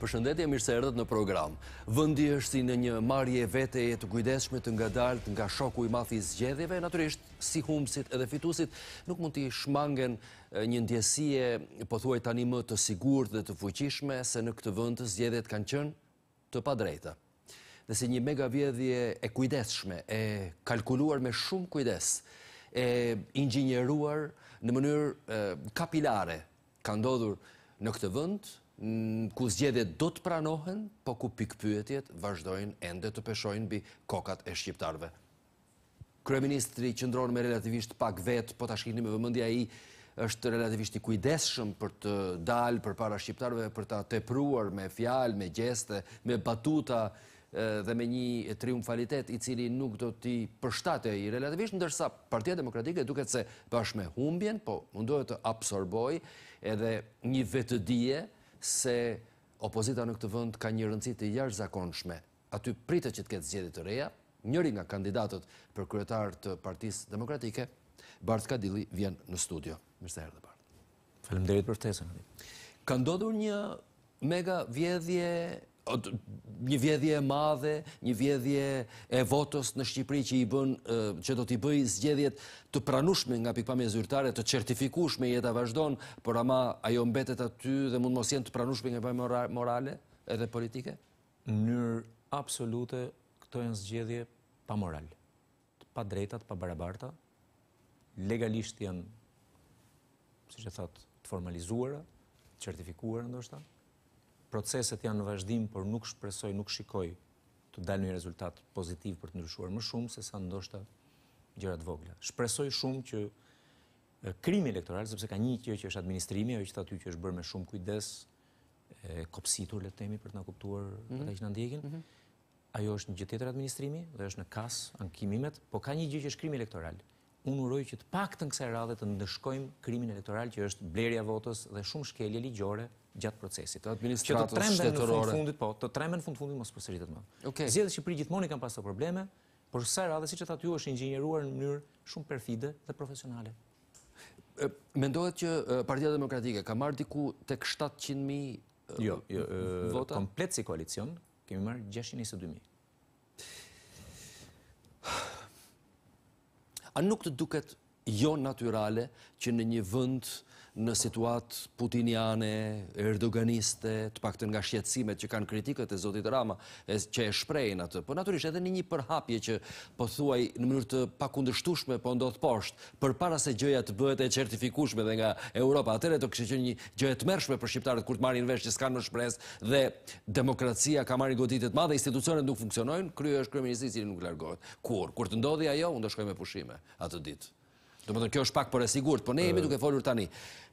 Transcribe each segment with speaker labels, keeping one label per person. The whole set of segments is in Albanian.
Speaker 1: Përshëndetje, mirë mirëse erdhët në program. Vëndi është si në një marje vete e të kujdeshme të nga nga shoku i mathi zgjedhjeve, naturisht si humësit edhe fitusit nuk mund të shmangen një ndjesie, po thuaj tani më të sigur dhe të fuqishme, se në këtë vënd të zgjedhjet kanë qënë të pa drejta. Dhe si një mega vjedhje e kujdeshme, e kalkuluar me shumë kujdes, e ingjineruar në mënyrë kapilare, ka ndodhur në këtë vëndë, ku zgjedhjet do të pranohen, po ku pikpyetjet vazhdojnë ende të peshojnë bi kokat e shqiptarve. Kryeministri qëndron me relativisht pak vetë, po ta shkini me vëmëndja i, është relativisht i kujdeshëm për të dalë për para shqiptarve, për të tepruar me fjalë, me gjeste, me batuta dhe me një triumfalitet i cili nuk do t'i përshtate i relativisht, ndërsa partia demokratike duket se bashkë me humbjen, po mundohet të absorboj edhe një vetëdije, se opozita në këtë vënd ka një rëndësit të jarë zakonshme. Aty pritë që të ketë zjedit të reja, njëri nga kandidatët për kryetar të partisë demokratike, Bartë Kadili vjen në studio. Mirëse herë dhe Bartë. Falemderit për të tesën. Ka ndodhur një mega vjedhje një vjedhje e madhe, një vjedhje e votos në Shqipëri që i bën, që do t'i bëj zgjedhjet të pranushme nga e zyrtare, të certifikushme jeta vazhdon, por ama ajo mbetet aty dhe mund mos jenë të pranushme nga pikpame
Speaker 2: morale edhe politike? Njërë absolute, këto e në zgjedhje pa moral, pa drejtat, pa barabarta, legalisht janë, si që thatë, të formalizuara, certifikuara ndoshta, proceset janë në vazhdim, por nuk shpresoj, nuk shikoj të dalë një rezultat pozitiv për të ndryshuar më shumë, se sa ndoshta gjërat vogla. Shpresoj shumë që krimi elektoral, sepse ka një gjë që është administrimi, ojë që të aty që është bërë me shumë kujdes, kopsitur, le temi, për të në kuptuar mhm. ata që në ndjekin, mhm. ajo është një gjithetër administrimi, dhe është në kas, ankimimet, po ka një gjë që është krimi elektoral. Unë uroj që të pak të në kësaj radhe të ndëshkojmë krimin elektoral që është blerja votës dhe shumë shkelje ligjore gjatë procesit. Të administratës shtetërore. Po të treme në fundë fundit, po të treme në fundë mos përse rritët më. Zidë Shqipëri gjithmoni kanë pasë të probleme, por sërra dhe si që të atë ju është një në njërë shumë perfide dhe profesionale.
Speaker 1: Mendojët që Partia Demokratike ka marrë diku tek 700.000 jo, jo, vota? Jo,
Speaker 2: kompletë si koalicion, kemi marrë 622.000. A nuk të duket jo naturale
Speaker 1: që në një vënd në situatë putiniane, erdoganiste, të pak të nga shqetsimet që kanë kritikët e Zotit Rama, që e shprejnë atë. Po naturisht edhe një një përhapje që po thuaj në mënyrë të pakundështushme, po ndodhë poshtë, për para se gjëja të bëhet e certifikushme dhe nga Europa, atëre të kështë që një gjëja të mershme për shqiptarët kur të marrin vesh që s'kan në shpresë, dhe demokracia ka marrin goditit ma dhe institucionet nuk funksionojnë, kryo është cili nuk largohet. Kur? Kur të unë do shkoj me pushime atë ditë. Do më kjo është pak për e sigurët, por ne jemi duke folur tani.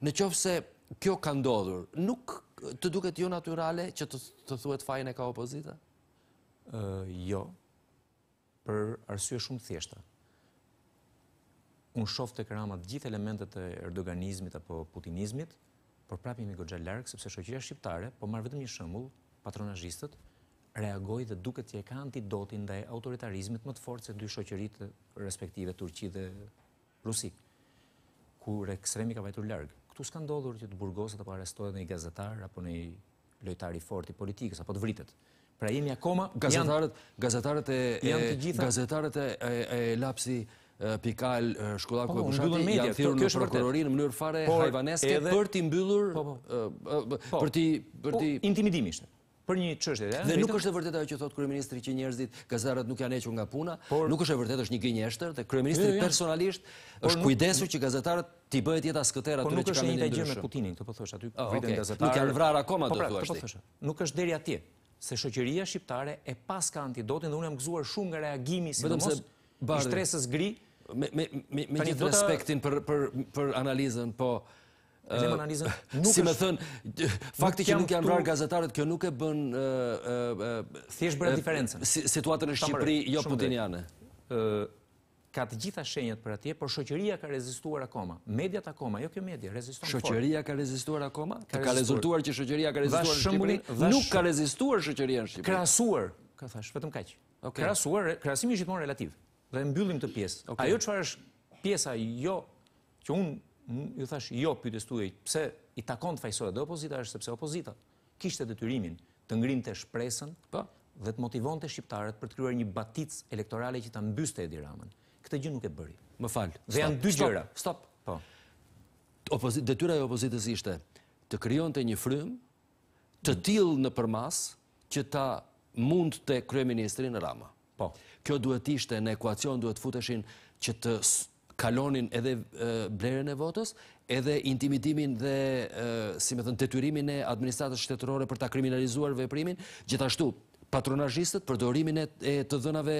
Speaker 1: Në qofë se kjo ka ndodhur, nuk të duket jo naturale që të thuet fajn e ka opozita?
Speaker 2: Jo, për arsye shumë thjeshta. Unë shofë të këramat gjithë elementet e erdoganizmit apo putinizmit, por prapi me gogja larkë, sepse shëqyria shqiptare, po marrë vetëm një shëmbull, patronajistët, reagoj dhe duke që e ka antidotin dhe autoritarizmit më të forë se dy shoqerit respektive Turqi dhe rusi, kur ekstremi ka vajtur largë. Këtu s'ka ndodhur që të burgosët apo arestohet një gazetar apo një lojtari fort i politikës, apo të vritet. Pra jemi akoma... Gazetarët, janë, gazetarët, janë të gjitha,
Speaker 1: gazetarët e, lapsi pikal shkollaku e Bushati po, po, janë thyrë në prokurorinë në mënyrë fare hajvaneske për të mbyllur po, për të për të për një çështje, Dhe nuk është e vërtetë ajo që thotë kryeministri që njerëzit gazetarët nuk janë hequr nga puna, nuk është e vërtetë, është një gënjeshtër dhe kryeministri jo, jo, jo. personalisht është kujdesu kujdesur që gazetarët ti bëhet jeta skëter aty që kanë një gjë me Putinin,
Speaker 2: të po aty, oh, ah, vriten gazetarët. Nuk janë vrarë akoma do po pra, thua ti. Po nuk është deri se shoqëria shqiptare e paska antidotin dhe unë jam gëzuar shumë nga reagimi sidomos i shtresës gri me me me me respektin
Speaker 1: për për për analizën, po si me thënë, fakti që nuk janë vrarë gazetarët, kjo nuk e bën...
Speaker 2: Thjesht Situatën e Shqipëri jo putiniane. Ka të gjitha shenjat për atje, por shoqëria ka rezistuar akoma. Mediat akoma, jo kjo media, rezistuar. Shoqëria ka rezistuar akoma? Të ka rezultuar
Speaker 1: që shoqëria ka rezistuar në Shqipëri? Nuk ka
Speaker 2: rezistuar shoqëria në Shqipëri. Krasuar, ka thash, vetëm kaqë. Krasuar, krasimi gjithmonë relativ. Dhe mbyllim të pjesë. Ajo që farë është pjesa jo që unë ju thash jo për të stuje, pëse i takon të fajsojt dhe opozita, është sepse opozita kishte të të ngrim të shpresën po. dhe të motivon të shqiptarët për të krijuar një batic elektorale që të mbyste e diramen. Këtë gjë nuk e bëri.
Speaker 1: Më falë. Dhe janë dy gjëra.
Speaker 2: Stop. Po.
Speaker 1: Detyra e opozitës ishte të kryon të një frym, të tilë në përmas, që ta mund të kryeministri në rama. Po. Kjo duhet ishte në ekuacion, duhet futeshin që kalonin edhe blerën e votës, edhe intimidimin dhe, si me thënë, detyrimin e administratës shtetërore për ta kriminalizuar veprimin, gjithashtu patronajistët, përdorimin e të dënave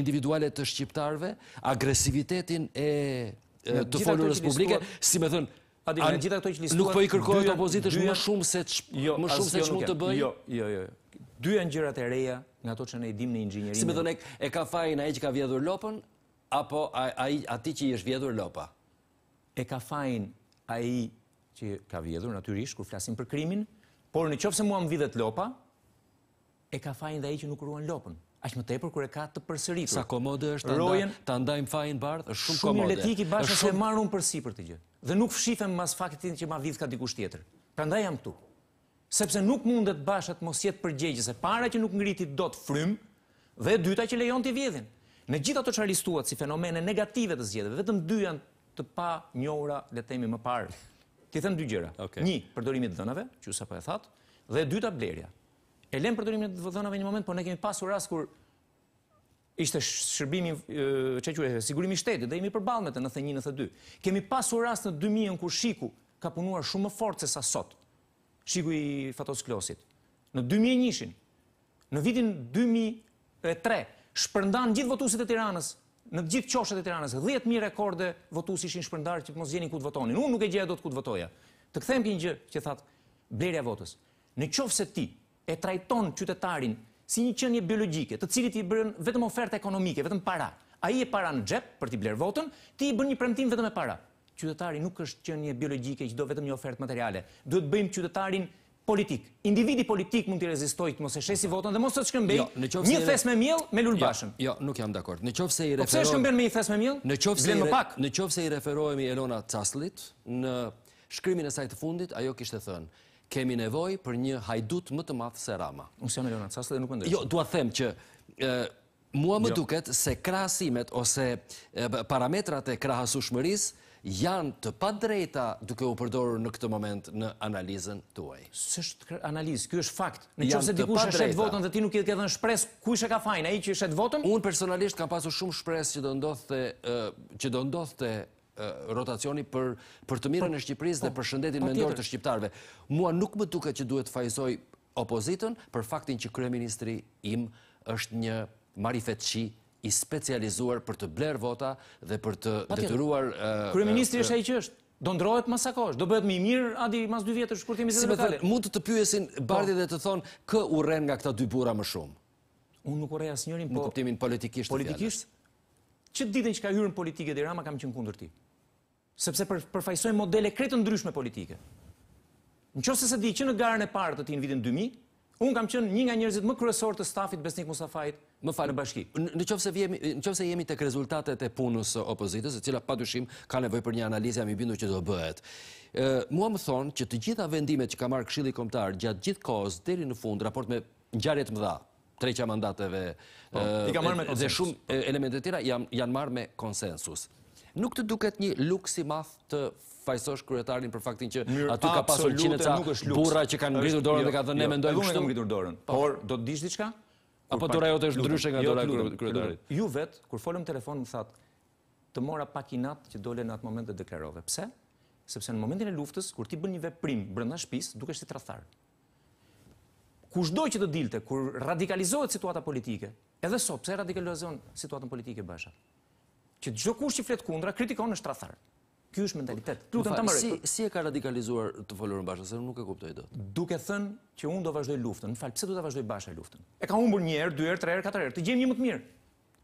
Speaker 1: individualet të shqiptarve, agresivitetin e të folurës publike,
Speaker 2: si me thënë, Nuk për po i kërkojët opozitës më shumë
Speaker 1: se që jo, mund jo, të bëjë? Jo,
Speaker 2: jo, jo. jo. dy e gjërat e reja nga to që ne i dim në inxinjerinë. Si me dhënek, e ka fajnë a e që ka vjedhur lopën, apo ati që i është vjedhur lopa? E ka fajn aji që ka vjedhur, natyrish, kur flasim për krimin, por në qofë se mua më vidhet lopa, e ka fajn dhe aji që nuk ruan lopën. Ashtë më tepër kër e ka të përsëritur. Sa komode është Rojen, të ndajmë fajn bardhë, është shumë komode. Shumë letik i bashkë se shumë... marrë unë për si për të gjë. Dhe nuk fshifem mas faktin që ma vidhë ka dikush tjetër. Pra ndaj jam tu. Sepse nuk mundet bashkët mos jetë e Para që nuk ngritit do të frymë, dhe dyta që lejon të vjedhin. Në gjitha të qaristuat si fenomene negative të zgjedhjeve, vetëm dy janë të pa njohura, le të themi më parë. Ti them dy gjëra. Një, përdorimi i dhënave, që ju sapo e thatë, dhe e dyta blerja. E lem përdorimin e dhënave një moment, por ne kemi pasur rast kur ishte shërbimi çaqyre i sigurisë shtetit, dhe jemi përballë me të në 91 në 92. Kemi pasur rast në 2000 kur Shiku ka punuar shumë më fort se sa sot. Shiku i Fatos Klosit. Në 2001 në vitin 2003 shpërndan gjithë votusit e tiranës, në gjithë qoshet e tiranës, 10.000 rekorde votus ishin shpërndarë që mos gjeni ku të votonin. Unë nuk e gjeja do të ku të votoja. Të këthejmë një gjë që thatë blerja votës. Në qofë se ti e trajton qytetarin si një qënje biologike, të cilit i bërën vetëm oferta ekonomike, vetëm para. A i e para në gjep për ti blerë votën, ti i bërë një premtim vetëm e para. Qytetari nuk është qënje biologike, që do vetëm një ofertë materiale. Duhet bëjmë qytetarin politik. Individi politik mund të rezistoj të mos e shesi votën dhe mos të shkëmbej jo, një thes me mjell me lullbashën. Jo,
Speaker 1: jo, nuk jam dakord. Në qofë se i po referohemi... Po pëse shkëmbej
Speaker 2: me një thes me mjell?
Speaker 1: Në qofë se i referohemi Elona Caslit, në shkrymin e sajtë fundit, ajo kishtë të thënë, kemi nevoj për një hajdut më të mathë se Rama. Unë se jam Elona Caslit dhe nuk më ndërës. Jo, duha them që mua më jo. duket se krasimet ose parametrat e krahasushmërisë janë të pa drejta duke u përdorë në këtë moment në analizën të uaj. Së është analizë,
Speaker 2: kjo është fakt. Në që se dikush e shetë votën dhe ti nuk i dhe këtë në shpres, ku ishe ka fajnë, a i që i shetë votën? Unë
Speaker 1: personalisht kam pasu shumë shpres që do ndodhë të rotacioni për të mirën e Shqipëris dhe po, për shëndetin po me të Shqiptarve. Mua nuk më duke që duhet fajsoj opozitën për faktin që Kryeministri ministri im është një marifet qi i specializuar për të blerë vota dhe për të detyruar... Kërë ministri është e
Speaker 2: që është, do ndrojët ma sakosh, do bëhet mi mirë, adi mas 2 vjetër shkurtimi zërë në kalë. Mutë të pyesin
Speaker 1: po. bardi dhe të thonë, kë u nga këta dy bura më shumë? Unë nuk u rren asë njërin, po... Në kuptimin politikisht
Speaker 2: të fjallës. Që të ditën që ka hyrën politike dhe rama, kam që në kundër ti. Sepse përfajsojnë modele kretë ndryshme politike. Në qëse se di që në garën e parë të ti në vitin Unë kam qënë një nga njërzit më kërësor të stafit Besnik Musafajt në bashki. Në
Speaker 1: qëfë jemi të rezultatet e punës opozitës, e cila pa dushim ka nevoj për një analizja mi bindu që të bëhet. Mua më thonë që të gjitha vendimet që ka marrë këshili komtar gjatë gjithë kohës, deri në fund, raport me njarjet më dha, treqa mandateve, po, dhe shumë elementet tira, janë marrë me konsensus. Nuk të duket një luksi math të fërë, fajsosh kryetarin për faktin që aty ka pasur qinë ca burra që kanë ngritur dorën dhe ka thënë jo, ne jo, mendojmë këtu. Ne kemi ngritur dorën,
Speaker 2: po. por do të dish diçka? Apo dora jote është ndryshe nga jo, dora e kryetarit. Ju vet kur folëm telefon më thatë të mora pakinat që dole në atë moment dhe deklarove. Pse? Sepse në momentin e luftës, kur ti bën një veprim brenda shtëpisë, dukesh si tradhtar. Kushdo që të dilte kur radikalizohet situata politike, edhe so, pse radikalizohet situatën politike Basha? Që çdo kush që flet kundra kritikon është tradhtar. Ky është mentalitet. Si si e ka radikalizuar të folurën Basha, se nuk e kuptoj dot. Duke thënë që unë do vazhdoj luftën, më fal, pse do ta vazhdoj e luftën? E ka humbur një herë, dy herë, herë, Të gjejmë një më të mirë.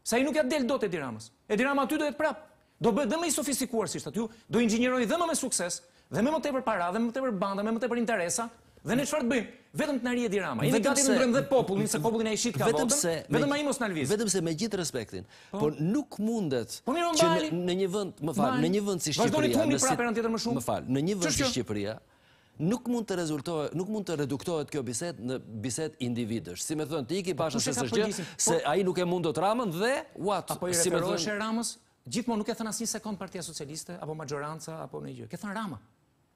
Speaker 2: Sa i nuk ja del dot e Tiranës. E Tirana aty do jetë prap. Do bëhet dhe më i sofistikuar si aty, do inxhinieroj dhe më me sukses, dhe më më tepër para, dhe më tepër banda, më tepër interesa, dhe ne çfarë të bëjmë? vetëm të nërje dirama. Jemi gati të ndrem dhe popullin, se popullin e i shqit ka votën, vetëm a i mos nërvizë. Vetëm se me gjithë
Speaker 1: respektin, po. por nuk mundet po që në një vënd, më falë, në një vënd si Shqipëria, më falë, në një vënd si Shqipëria, nuk mund të rezultohet, nuk mund të reduktohet kjo biset në biset individës. Si me thënë, ti iki pashën po se së gjë, se aji nuk e mund do të ramën dhe,
Speaker 2: what? Apo i referoheshe ramës, gjithmon nuk e thënë asin sekund partia socialiste, apo majoranca, apo në i gjë. Ke thënë rama.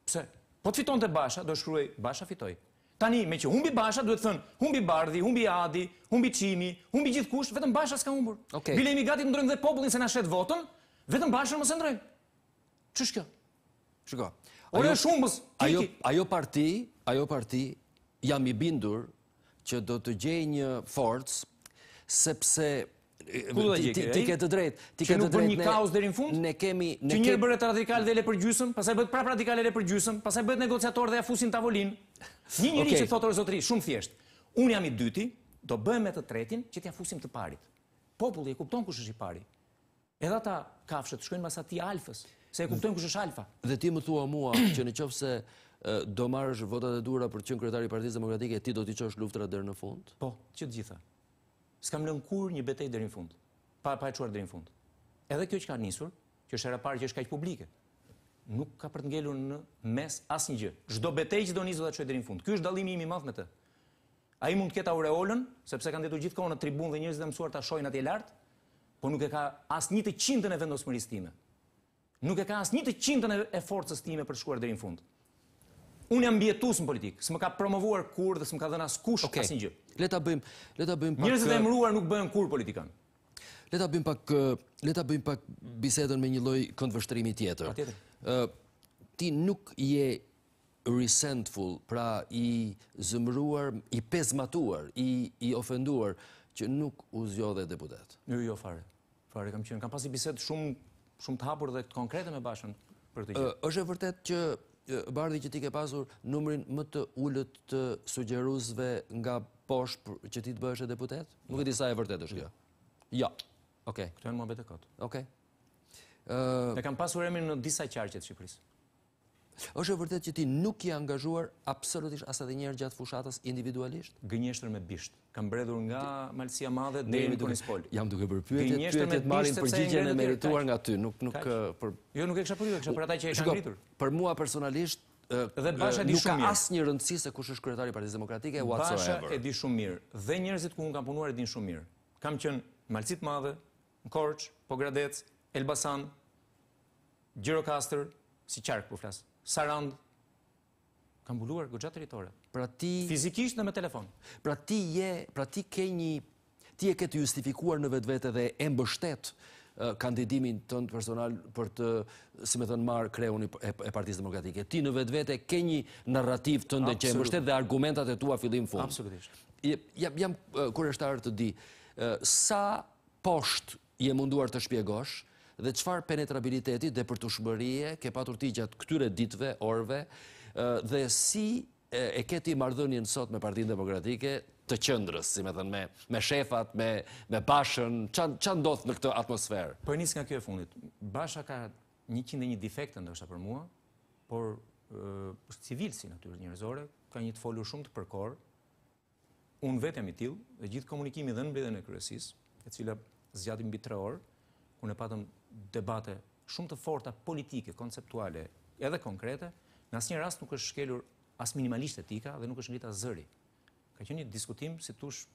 Speaker 2: Pse? Po të fiton të basha, do shkruaj, basha fitoj. Tani, me që humbi basha, duhet thënë, humbi bardhi, humbi adi, humbi qimi, humbi gjithë kush, vetëm basha s'ka humbur. Bile Bilemi gati të ndrojmë dhe popullin se na shetë votën, vetëm basha mësë ndrojmë. Që shkjo?
Speaker 1: Shko. Ajo, shumës, ajo, ajo parti, ajo parti, jam i bindur që do të gjej një forcë, sepse ti ke të drejtë, ti ke të drejtë. Ne një kaos
Speaker 2: deri në fund. Ne kemi një bëret radikal dhe le përgjysëm, pastaj bëhet prap radikal dhe le përgjysëm, pastaj bëhet negociator dhe ja fusin tavolinë. Një njëri që thotë rëzotëri, shumë thjeshtë, unë jam i dyti, do bëjmë me të tretin që t'ja fusim të parit. Populli e kupton kush është i pari. Edhe ata kafshët shkojnë masa ati alfës, se e kuptojnë kush është alfa.
Speaker 1: Dhe ti më thua mua që në qofë se do marrësh votat e dura për qënë kretari Partisë Demokratike,
Speaker 2: ti do t'i qosh luftra dërë në fund? Po, që të gjitha. Ska më lënë kur një betej dërë në fund, pa, pa e quar dërë në fund. Edhe kjo që ka njësur, që është era parë që është kajtë publike nuk ka për të në mes asë një gjë. Shdo betej që do njëzë dhe të qëjderin fund. Ky është dalimi imi madhë me të. A i mund të ketë aureolën, sepse kanë ditur gjithë kohë në tribun dhe njëzë dhe mësuar të ashojnë atje lartë, po nuk e ka asë një të qindën e vendosëmëris time. Nuk e ka asë një të qindën e forcës time për shkuar dhe rinë fund. Unë jam bjetus në politikë, së më ka promovuar kur dhe së më ka dhe nas kush okay. një gjë. Leta leta bëjmë pak... Njërzit e nuk bëjmë kur politikanë.
Speaker 1: Leta bëjmë pak bisedën me një loj këndvështërimi tjetër. Ti nuk je resentful, pra i zëmruar, i pezmatuar, i ofenduar, që nuk u zjodhe deputet. Një jo, jo
Speaker 2: fare, fare kam qënë. Kam pasi bisedë shumë të hapur dhe të konkrete me bashën
Speaker 1: për të gjithë. Êshtë e vërtet që bardi që ti ke pasur numrin më të ullët të sugjeruzve nga poshë që ti të bëshë e deputet? Nuk e disa sa e vërtet është kjo? Ja. Jo. Ja.
Speaker 2: Ok. Këto janë muhabet e kotë.
Speaker 1: Ok. Ne kam pasur emrin në disa qarqe të Shqipërisë.
Speaker 2: Është e vërtet që ti nuk je angazhuar absolutisht as edhe njëherë gjatë fushatës individualisht? Gënjeshtër me bisht. Kam mbledhur nga malësia madhe deri në Prinspol.
Speaker 1: Jam duke bërë pyetje, pyetjet marrin përgjigjen e merituar nga ty, nuk nuk
Speaker 2: Jo, nuk e kisha për ty, kisha për ata që e kanë ngritur. Për mua personalisht dhe Basha di Nuk ka
Speaker 1: asnjë rëndësi se kush është kryetari i Partisë Demokratike whatsoever. Basha
Speaker 2: e di shumë mirë. Dhe njerëzit ku un kam punuar e din shumë mirë. Kam qenë malësit madhe, Korç, Pogradec, Elbasan, Gjirokastër, si qarkë për po flasë, Sarandë, kam buluar gëgjatë
Speaker 1: pra të ti... Fizikisht në me telefon. Pra ti je, pra ti ke një, ti e të justifikuar në vetë vete dhe e mbështet kandidimin të në personal për të, si me thënë marë, kreun e partijës demokratike. Ti në vetë vete ke një narrativ të ndë që e mbështet dhe argumentat e tua fillim fund. Absolutisht. Jam kërështarë të di, sa poshtë je munduar të shpjegosh dhe qëfar penetrabilitetit dhe për të shmërije ke patur ti gjatë këtyre ditve, orve dhe si e keti mardhënjën sot me partinë demokratike të qëndrës, si me thënë me, me shefat, me, me bashën, që
Speaker 2: ndodhë në këtë atmosferë? Për po njësë nga kjo e fundit, basha ka 101 defekte ndërshëta për mua, por e, civil si në tyrë njërzore, ka një të folur shumë të përkorë, unë vetëm i tilë, dhe gjithë komunikimi dhe në bledhe në kërësis, e cila zgjati mbi 3 orë, ku ne patëm debate shumë të forta politike, konceptuale, edhe konkrete, në asnjë rast nuk është shkelur as minimalisht etika dhe nuk është ngrita zëri. Ka qenë një diskutim si tush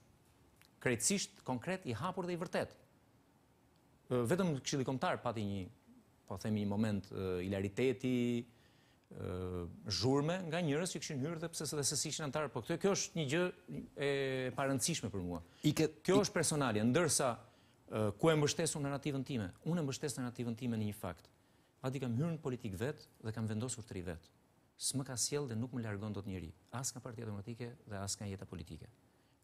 Speaker 2: krejtësisht konkret i hapur dhe i vërtet. vetëm Këshilli Kombëtar pati një, po themi një moment hilariteti zhurme nga njerëz që kishin hyrë dhe pse se se ishin antar, por kjo kjo është një gjë e parancishme për mua. kjo është personale, ndërsa ku e mbështesu në narrativën time. Unë e mbështes në narrativën time në një fakt. Ati kam hyrën politikë vetë dhe kam vendosur të vetë. Së më ka sjellë dhe nuk më largon do të njëri, as nga partia demokratike dhe as nga jeta politike.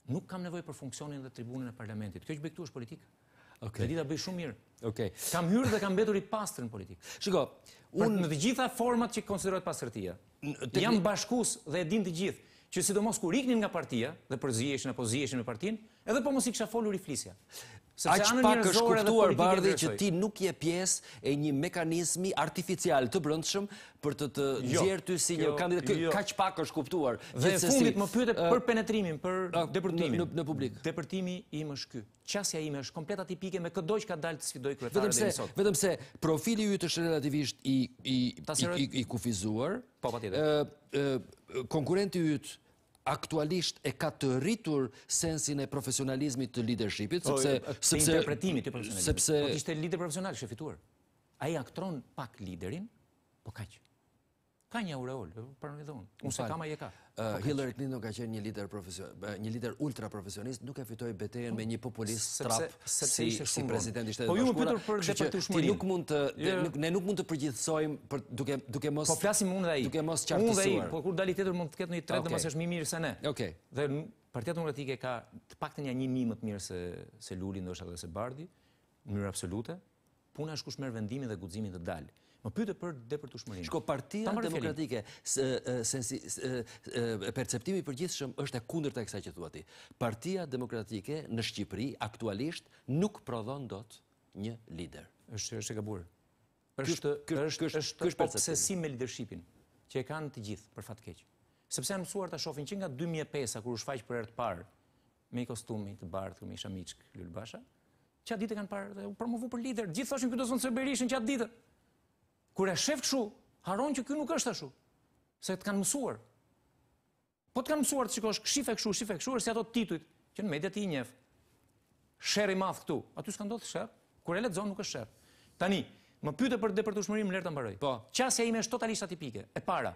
Speaker 2: Nuk kam nevoj për funksionin dhe tribunin e parlamentit. Kjo që bëjtu është politikë. Dhe dita bëj shumë mirë. Kam hyrë dhe kam betur i pastrë në politikë. Shiko, unë... Në të gjitha format që konsiderojt pastrëtia, jam bashkus dhe edin të gjithë, që sidomos kur iknin nga partia dhe përzieshin apo me partin, edhe po mos i kisha folur i flisja. A që pak është kuptuar bardhi që ti nuk je pjesë e një mekanizmi artificial të brëndshëm për të të gjerë jo. ty si një jo. kandidat. Jo. Ka që pak është kuptuar. Dhe fundit më pyte për penetrimin, për depërtimin. Në publik. Depërtimi im është ky. Qasja im është kompleta tipike me këdoj që ka dalë të sfidoj kërëtare dhe nësot. Vetëm se profili ju të shë relativisht
Speaker 1: i kufizuar. Po, pa tjede. Konkurenti ju të aktualisht e ka të rritur sensin e profesionalizmit të leadershipit, po, sepse... Të interpretimit të profesionalizmit. Po të
Speaker 2: ishte lider profesional, shë fituar. Aja aktron pak liderin, po ka që. Ka një aureol, për në dhunë. Unë se kama je ka. Hillary Clinton ka qenë
Speaker 1: një liter ultra-profesionist, nuk e fitoj betejen me një populist trap si prezident i shtetë bashkura. Po ju më pëtur për dhe për të shmërin. Jo, jo. Ne nuk mund të përgjithsojmë
Speaker 2: duke mos... Po flasim mund dhe i. Duke mos qartësuar. Unë dhe i, po kur dali tjetër mund të ketë një tret dhe mos është mi mirë se ne. Oke. Dhe partijat në ratike ka të pak të një një më të mirë se Lulli, ndo është puna është kush merë vendimi dhe guzimi dhe dalë. Më pyte për dhe për Shko, partia demokratike, perceptimi për gjithë shumë është e
Speaker 1: kundër të eksa që të Partia demokratike në Shqipëri, aktualisht, nuk prodhon do
Speaker 2: të një lider. është e gaburë. është obsesim me leadershipin, që e kanë të gjithë për fatë keqë. Sepse në mësuar të shofin që nga 2005, a kur u faqë për e rëtë parë, me i kostumi të me i shamichkë, Ljulbasha, që atë ditë kanë parë dhe u promovu për lider. Gjithë thoshin këto zonë serbërisën që atë ditë. Kur e shef kshu, haron që ky nuk është ashtu. Se të kanë mësuar. Po të kanë mësuar të shikosh kshifë këshu, shifë këshu, është si ato tituj që në media ti njeh. Sherri i madh këtu, aty s'ka ndodhur shef, kur e lexon nuk është shef. Tani, më pyetë për departushmërinë më lërtë mbaroj. Po. qasja ime është totalisht atipike. E para,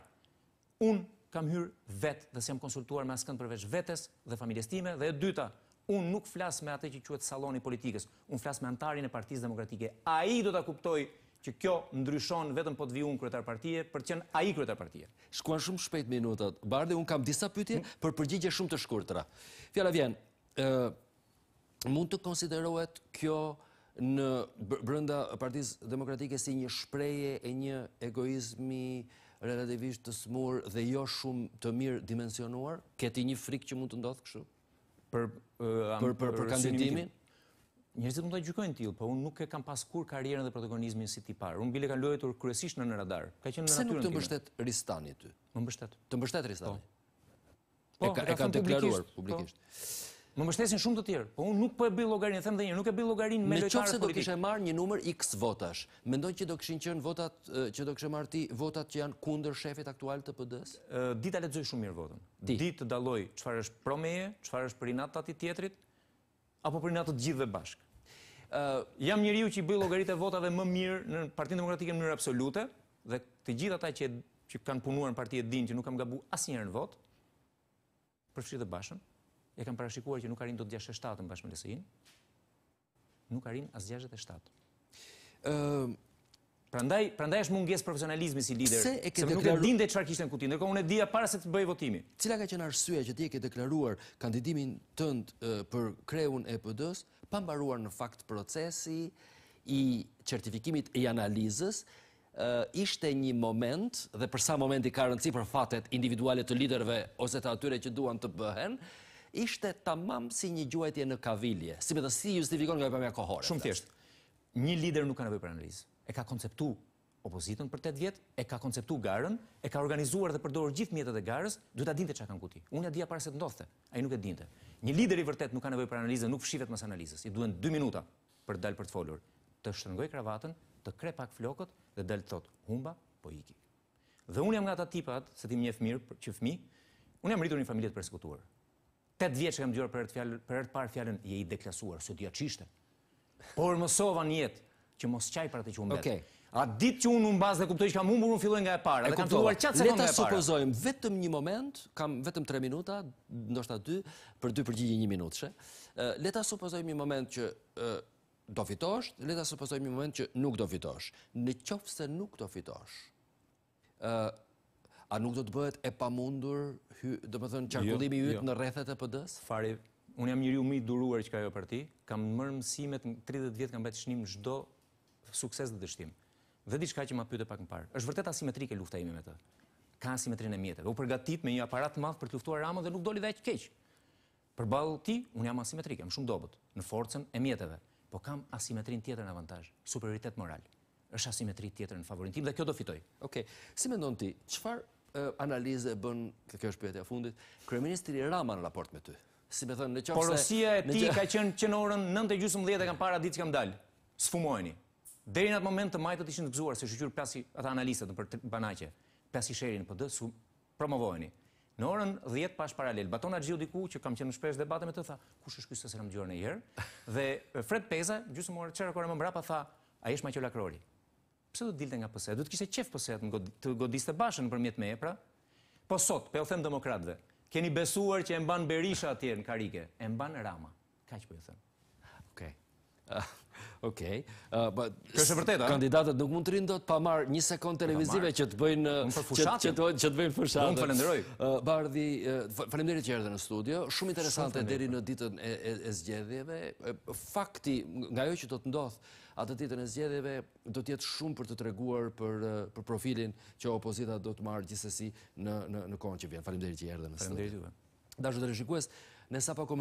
Speaker 2: un kam hyr vetë dhe s'jam konsultuar me askënd përveç vetes dhe familjes time dhe e dyta, Unë nuk flas me atë që quhet salloni politikës, unë flas me antarin e Partisë Demokratike. Ai do ta kuptoj që kjo ndryshon vetëm po të vijë unë kryetar partie për të qenë ai kryetar partie. Shkuan shumë shpejt minutat. Bardhe un kam disa pyetje mm. për përgjigje shumë të
Speaker 1: shkurtra. Fjala vjen, ë mund të konsiderohet kjo në brenda Partisë Demokratike si një shprehje e një egoizmi relativisht të smur dhe jo shumë të mirë dimensionuar? Keti një frikë që
Speaker 2: mund të ndodhë kështu? për për kandidimin. Njerëzit mund ta gjykojnë till, për po unë nuk e kam pas kur karrierën dhe protagonizmin si ti parë. Unë bile kanë luajtur kryesisht në, në radar. Ka qenë në natyrën nuk të mbështet Ristani ty. Më mbështet. Të mbështet Ristani. Po, e ka, të po, klaruar deklaruar publikisht. Po. Më shtesin shumë të tjerë, po unë nuk po e bëj llogarin, them dhe një, nuk e bëj llogarin me lojtarët politikë. qëpëse do kishe
Speaker 1: marr një numër X votash, mendon që do kishin qenë votat që do kishe marr ti votat që janë kundër shefit aktual të PD-s?
Speaker 2: Dita lexoj shumë mirë votën. Ditë të dalloj çfarë është promeje, çfarë është për të tatit tjetrit apo për të gjithëve bashk. bashkë. Jam jam njeriu që i bëj llogaritë e votave më mirë në Partinë Demokratike në mënyrë absolute dhe të ata që që kanë punuar në e që nuk asnjëherë të e kam parashikuar që nuk arin do të 67 në bashkëmëndesin, nuk arin as 67. Uh, prandaj, prandaj është mungesë profesionalizmi si lider, se, nuk deklaru... e dinde çfarë kishte në kutin, dhe ka unë e dija para se të bëjë votimi.
Speaker 1: Cila ka qenë arsye që ti e ke deklaruar kandidimin tënd uh, për kreun e pëdës, pa mbaruar në fakt procesi i certifikimit i analizës, Uh, ishte një moment dhe përsa momenti ka rëndësi për fatet individuale të liderve ose të atyre që duan të bëhen, ishte tamam si një gjuajtje në kavilje, si të si justifikon nga përmja kohore. Shumë thjeshtë,
Speaker 2: një lider nuk ka nëvej për analizë, e ka konceptu opozitën për 8 vjetë, e ka konceptu garën, e ka organizuar dhe përdorë gjithë mjetët e garës, duhet a dinte që a kanë kuti. Unë e dhja para se të ndodhëte, a i nuk e dinte. Një lider i vërtet nuk ka nëvej për analizë, nuk fshivet mësë analizës, i duhen 2 minuta për dalë për të folur, të shtërëngoj kravatën, të kre pak flokët dhe dalë të thotë, humba, po iki. Dhe unë jam nga ta tipat, se ti mjef mirë që fmi, unë jam rritur një familjet persekutuarë. 8 që kam dëgjuar për e për të parë fjalën je i deklasuar së diaçishte. Por mësova në jetë që mos qaj për atë që unë betë. A ditë që unë unë bazë dhe kuptoj që kam humbur unë filloj nga e para, kam nga e para. Leta supozojmë, vetëm një moment, kam vetëm tre minuta, ndoshta
Speaker 1: dy, për dy përgjigje një minutë shë. Leta supozojmë një moment që do fitosh, leta supozojmë një moment që nuk do fitosh. Në qofë se nuk do fitosh, A nuk do të bëhet e pamundur,
Speaker 2: do më thënë, jo, qarkullimi jo, në rrethet e pëdës? Fari, unë jam njëri umi duruar që ka jo për ti, kam mërë mësimet në 30 vjetë kam betë shnim zdo sukses dhe dështim. Dhe di shka që ma pyte pak në parë, është vërtet asimetrike lufta ime me të. Ka asimetrin e mjetëve. U përgatit me një aparat madhë për të luftuar ramën dhe nuk doli dhe e që keqë. Për balë ti, unë jam asimetrike, më shumë dobët, në forcen e mjetëve. Po kam asimetrin tjetër në avantaj, superioritet moral është asimetri tjetër në favorin tim dhe kjo do fitoj. Okej,
Speaker 1: si me ndonë ti, qëfar analize e bën, kjo është pyetja e fundit, kryeministri Rama në raport me ty. Si më thënë, në
Speaker 2: çfarë Porosia e ti ka qenë që në orën 9:15 e kanë para ditë që kanë dal. Sfumojeni. Deri në atë moment të majtët ishin të gëzuar se shoqëri pasi ata analistët për banaqe. Plasi sherin PD, po su promovojeni. Në orën 10 pas paralel, Baton Axhiu diku që kam qenë në shpesh debate me të tha, kush është ky se herë? Dhe Fred Peza, gjysmë orë tha, ai është Pse do të dilte nga PSD? Do të kishte qef PSD të të godiste bashën nëpërmjet me Epra. Po sot, po e them demokratëve, keni besuar që e mban Berisha atje në Karike, e mban Rama. Kaq po e them. Okej. Okej. Po kjo është vërtetë, a? Kandidatët
Speaker 1: nuk mund të rinë dot pa marr një sekond televizive
Speaker 2: që të bëjnë
Speaker 1: që të që të bëjnë fushat. Unë falenderoj. Bardhi, faleminderit që erdhe në studio. Shumë interesante deri në ditën e zgjedhjeve. Fakti nga ajo që do të ndodhë, Ata ditën e zgjedhjeve do të jetë shumë për të treguar për eh, për profilin që opozita do të marë gjithsesi në në në kornë që vjen. Faleminderit që erdhe në së Faleminderit juve. Dashurishikues, ne sapo